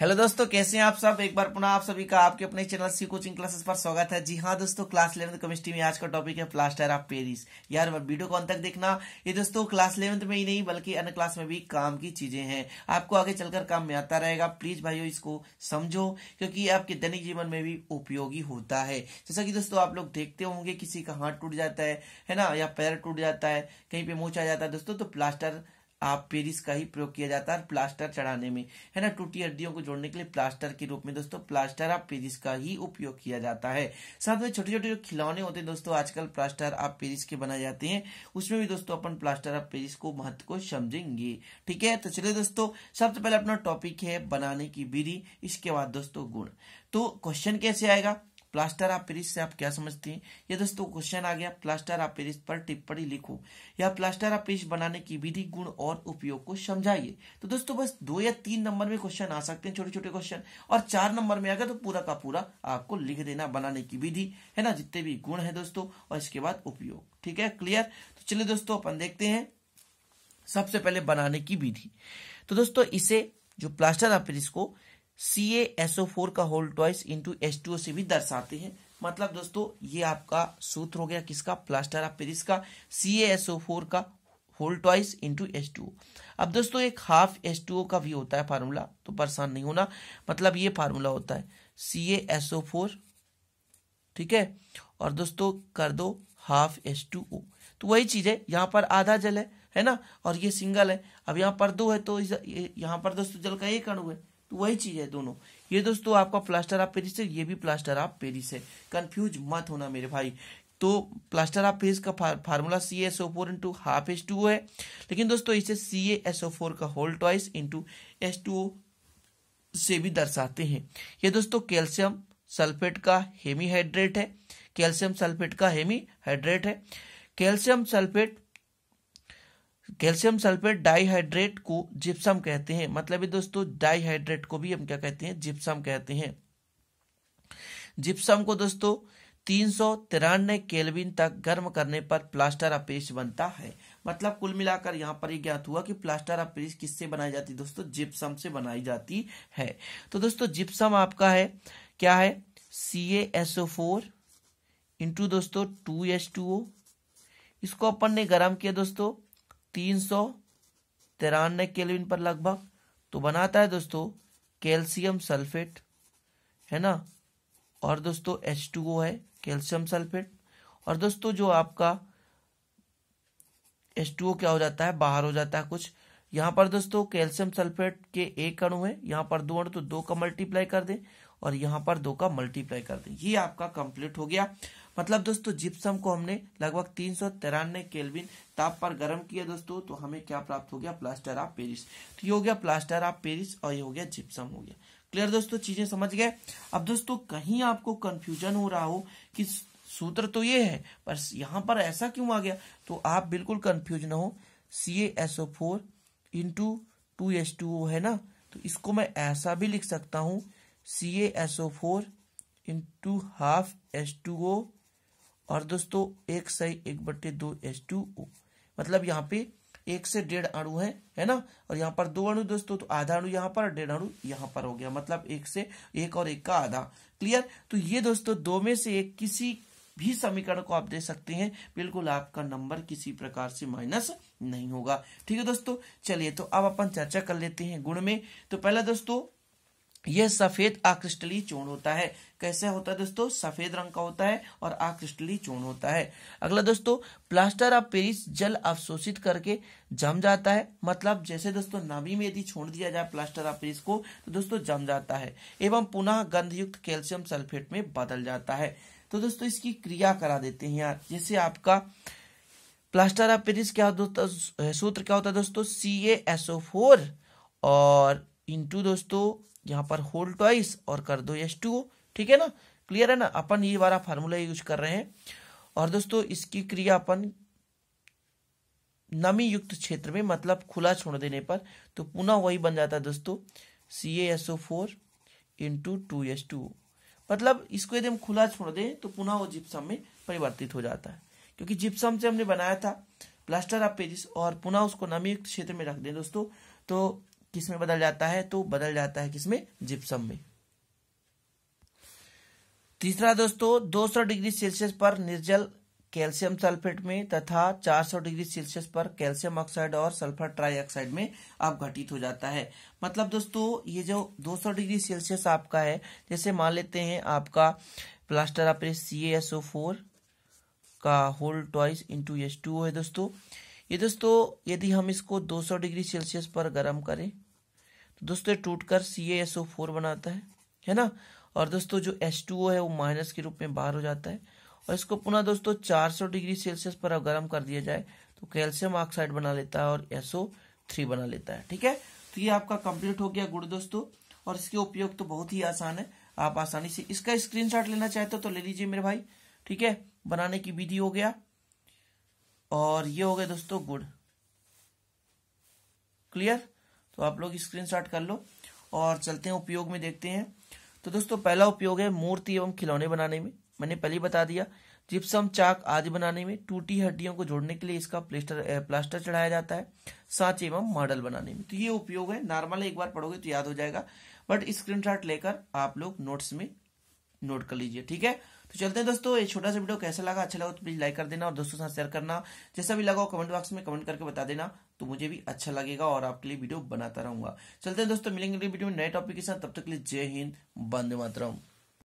hello दोस्तों कैसे हैं आप सब एक बार पुनः आप सभी का आपके अपने चैनल सी कोचिंग क्लासेस पर स्वागत है जी हाँ दोस्तों क्लास इलेवंथ केमिस्ट्री में आज का टॉपिक है प्लास्टर ऑफ पेरिस यार वीडियो को अंत तक देखना ये दोस्तों क्लास इलेवंथ में ही नहीं बल्कि अन्य क्लास में भी काम की चीजें हैं आपको आगे चलकर काम में आता रहेगा प्लीज भाईयो इसको समझो क्योंकि आपके दैनिक जीवन में भी उपयोगी होता है जैसा की दोस्तों आप लोग देखते होंगे किसी का हाथ टूट जाता है है ना या पैर टूट जाता है कहीं पे मोच आ जाता है दोस्तों तो प्लास्टर आप पेरिस का ही प्रयोग किया जाता है प्लास्टर चढ़ाने में है ना टूटी हड्डियों को जोड़ने के लिए प्लास्टर के रूप में दोस्तों प्लास्टर आप पेरिस का ही उपयोग किया जाता है साथ में छोटे छोटे जो खिलौने होते हैं दोस्तों आजकल प्लास्टर आप पेरिस के बनाए जाते हैं उसमें भी दोस्तों अपन प्लास्टर आप पेरिस को महत्व को समझेंगे ठीक है तो चलिए दोस्तों सबसे पहले अपना टॉपिक है बनाने की बीरी इसके बाद दोस्तों गुण तो क्वेश्चन कैसे आएगा प्लास्टर ऑफ पेरिस से आप क्या समझते हैं ये दोस्तों क्वेश्चन आ गया प्लास्टर ऑफ पेरिस पर टिप्पणी लिखो या प्लास्टर ऑफ पेरिस बनाने की विधि गुण और उपयोग को समझाइए तो दोस्तों बस दो या तीन नंबर में क्वेश्चन आ सकते हैं छोटे छोटे क्वेश्चन और चार नंबर में आ गया तो पूरा का पूरा आपको लिख देना बनाने की विधि है ना जितने भी गुण है दोस्तों और इसके बाद उपयोग ठीक है क्लियर तो चलिए दोस्तों अपन देखते हैं सबसे पहले बनाने की विधि तो दोस्तों इसे जो प्लास्टर ऑफ पेरिस को सी ओ फोर का whole twice into S two से भी दर्शाते हैं मतलब दोस्तों ये आपका सूत्र हो गया किसका प्लास्टर ऑफ पेरिस का सी ओ फोर का whole twice into S two अब दोस्तों एक हाफ एस टू का भी होता है फार्मूला तो परेशान नहीं होना मतलब ये फार्मूला होता है सी ओ फोर ठीक है और दोस्तों कर दो हाफ एस टू ओ तो वही चीज है यहाँ पर आधा जल है है ना और ये सिंगल है अब यहाँ पर दो है तो यहाँ पर दोस्तों जल का एक अणु है तो वही चीज है दोनों ये दोस्तों आपका प्लास्टर ऑफ पेरिस है ये भी प्लास्टर ऑफ पेरिस है कंफ्यूज मत होना मेरे भाई तो प्लास्टर ऑफ पेरिस का formula C S O four into half S two है लेकिन दोस्तों इसे सी एस ओ फोर का whole twice into S two O से भी दर्शाते हैं ये दोस्तों कैल्शियम सल्फेट का हेमीहाइड्रेट है कैल्शियम सल्फेट का हेमीहाइड्रेट है calcium sulphate calcium sulphate dihydrate को जिप्सम कहते हैं मतलब है दोस्तों डाइहाइड्रेट को भी हम क्या कहते हैं जिप्सम कहते हैं जिप्सम को दोस्तों तीन सौ तिरानवे केल्विन तक गर्म करने पर प्लास्टर ऑफ पेरिस बनता है मतलब कुल मिलाकर यहाँ पर यह ज्ञात हुआ कि प्लास्टर ऑफ पेरिस किससे बनाई जाती है दोस्तों जिप्सम से बनाई जाती है तो दोस्तों जिप्सम आपका है क्या है C S O four into दोस्तों टू एस टू ओ इसको अपन ने गर्म किया दोस्तों तीन सौ तिरानवे केल्विन पर लगभग तो बनाता है दोस्तों कैल्शियम सल्फेट है ना और दोस्तों एच टू ओ है कैल्शियम सल्फेट और दोस्तों जो आपका एच टू ओ क्या हो जाता है बाहर हो जाता है कुछ यहां पर दोस्तों कैल्शियम सल्फेट के एक अणु है यहाँ पर दो अणु तो दो का मल्टीप्लाई कर दें और यहाँ पर दो का मल्टीप्लाई कर दें ये आपका कंप्लीट हो गया मतलब दोस्तों जिप्सम को हमने लगभग तीन सौ तिरानवे केलविन ताप पर गर्म किया दोस्तों तो हमें क्या प्राप्त हो गया प्लास्टर ऑफ पेरिस तो ये हो गया प्लास्टर ऑफ पेरिस और ये हो गया जिप्सम हो गया क्लियर दोस्तों चीजें समझ गए अब दोस्तों कहीं आपको कंफ्यूजन हो रहा हो कि सूत्र तो ये है पर यहाँ पर ऐसा क्यों आ गया तो आप बिल्कुल कंफ्यूज ना हो C S O four into two S two O है ना तो इसको मैं ऐसा भी लिख सकता हूँ C S O four into half S two O और दोस्तों एक सही एक बट्टे दो एस टू ओ मतलब यहाँ पे एक से डेढ़ अणु है है ना और यहाँ पर दो अणु दोस्तों तो आधा अणु यहाँ पर डेढ़ अणु यहाँ पर हो गया मतलब एक से एक और एक का आधा क्लियर तो ये दोस्तों दो में से एक किसी भी समीकरण को आप दे सकते हैं बिल्कुल आपका नंबर किसी प्रकार से माइनस नहीं होगा ठीक है दोस्तों चलिए तो अब अपन चर्चा कर लेते हैं गुण में तो पहला दोस्तों यह सफेद आकृष्टली चूर्ण होता है कैसे होता है दोस्तों सफेद रंग का होता है और आकृष्टली चूर्ण होता है अगला दोस्तों प्लास्टर ऑफ पेरिस जल अवशोषित करके जम जाता है मतलब जैसे दोस्तों नमी में यदि छोड़ दिया जाए प्लास्टर ऑफ पेरिस को तो दोस्तों जम जाता है एवं पुनः गंधयुक्त कैल्शियम सल्फेट में बदल जाता है तो दोस्तों इसकी क्रिया करा देते हैं यार जैसे आपका प्लास्टर ऑफ पेरिस क्या दोस्तों सूत्र क्या होता है दोस्तों सी एसओ फोर और इंटू दोस्तों यहाँ पर होल ट्वाइस और कर दो एस टू ठीक है ना क्लियर है ना अपन ये वाला फार्मूला यूज कर रहे हैं और दोस्तों इसकी क्रिया अपन नमी युक्त क्षेत्र में मतलब खुला छोड़ देने पर तो पुनः वही बन जाता है दोस्तों C S O four into two S two मतलब इसको यदि हम खुला छोड़ दें तो पुनः वो जिप्सम में परिवर्तित हो जाता है क्योंकि जिप्सम से हमने बनाया था प्लास्टर ऑफ पेजिस और पुनः उसको नमी युक्त क्षेत्र में रख दें दोस्तों तो किस में बदल जाता है तो बदल जाता है किसमें जिप्सम में तीसरा दोस्तों 200 डिग्री सेल्सियस पर निर्जल कैल्शियम सल्फेट में तथा 400 डिग्री सेल्सियस पर कैल्शियम ऑक्साइड और सल्फर ट्राईऑक्साइड में अपघटित हो जाता है मतलब दोस्तों ये जो 200 डिग्री सेल्सियस आपका है जैसे मान लेते हैं आपका प्लास्टर आप सी एस ओ फोर का whole twice into S two है दोस्तों ये दोस्तों यदि हम इसको 200 डिग्री सेल्सियस पर गर्म करें तो दोस्तों टूटकर सी एस ओ फोर बनाता है है ना और दोस्तों जो एस टू ओ है वो माइनस के रूप में बाहर हो जाता है और इसको पुनः दोस्तों 400 डिग्री सेल्सियस पर गर्म कर दिया जाए तो कैल्शियम ऑक्साइड बना लेता है और एसओ थ्री बना लेता है ठीक है तो ये आपका कंप्लीट हो गया गुड़ दोस्तों और इसके उपयोग तो बहुत ही आसान है आप आसानी से इसका स्क्रीनशॉट लेना चाहते हो तो, तो ले लीजिए मेरे भाई ठीक है बनाने की विधि हो गया और ये हो गए दोस्तों गुड़ क्लियर तो आप लोग स्क्रीन शॉट कर लो और चलते हैं उपयोग में देखते हैं तो दोस्तों पहला उपयोग है मूर्ति एवं खिलौने बनाने में मैंने पहले ही बता दिया जिप्सम चाक आदि बनाने में टूटी हड्डियों को जोड़ने के लिए इसका प्लेस्टर प्लास्टर चढ़ाया जाता है सांच एवं मॉडल बनाने में तो ये उपयोग है नॉर्मल एक बार पढ़ोगे तो याद हो जाएगा बट स्क्रीन लेकर आप लोग नोट्स में नोट कर लीजिए ठीक है तो चलते हैं दोस्तों ये छोटा सा वीडियो कैसा लगा अच्छा लगा तो प्लीज लाइक कर देना और दोस्तों के साथ शेयर करना जैसा भी लगा हो कमेंट बॉक्स में कमेंट करके बता देना तो मुझे भी अच्छा लगेगा और आपके लिए वीडियो बनाता रहूंगा चलते हैं दोस्तों मिलेंगे वीडियो में नए टॉपिक के साथ तब तक के लिए जय हिंद बंदे मातरम